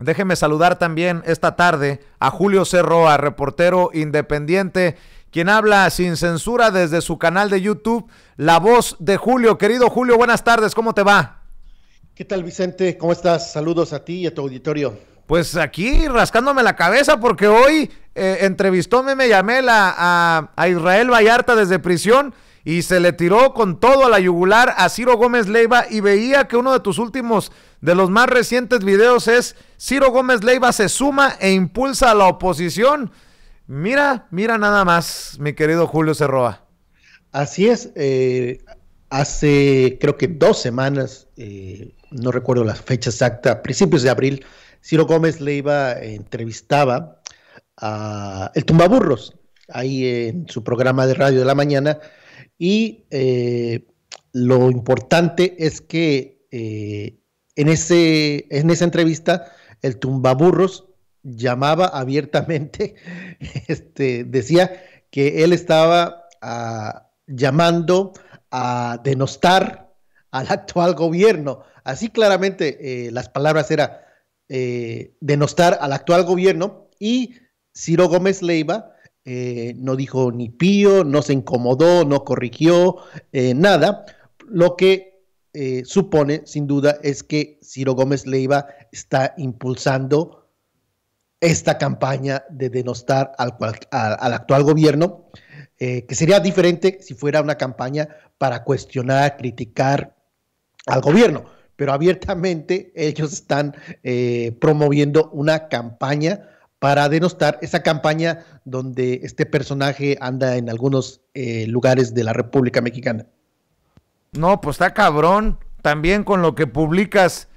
Déjeme saludar también esta tarde a Julio Cerroa, reportero independiente, quien habla sin censura desde su canal de YouTube, La Voz de Julio. Querido Julio, buenas tardes, ¿cómo te va? ¿Qué tal Vicente? ¿Cómo estás? Saludos a ti y a tu auditorio. Pues aquí rascándome la cabeza porque hoy eh, entrevistó entrevistóme, me llamé la, a Israel Vallarta desde prisión y se le tiró con todo a la yugular a Ciro Gómez Leiva y veía que uno de tus últimos, de los más recientes videos es Ciro Gómez Leiva se suma e impulsa a la oposición. Mira, mira nada más, mi querido Julio Cerroa. Así es, eh, hace creo que dos semanas, eh, no recuerdo la fecha exacta, principios de abril, Ciro Gómez Leiva entrevistaba a El Tumbaburros, ahí en su programa de radio de la mañana, y eh, lo importante es que eh, en, esa entrevista el tumbaburros llamaba abiertamente, este, decía que él estaba ah, llamando a denostar al actual gobierno. Así claramente eh, las palabras eran denostar al actual gobierno y Ciro Gómez Leiva eh, no dijo ni pío, no se incomodó, no corrigió, eh, nada, lo que eh, supone sin duda es que Ciro Gómez Leiva está impulsando esta campaña de denostar al, actual gobierno, que sería diferente si fuera una campaña para cuestionar, criticar al gobierno, pero abiertamente ellos están promoviendo una campaña para denostar esa campaña donde este personaje anda en algunos eh, lugares de la República Mexicana. No, pues está cabrón. También con lo que publicas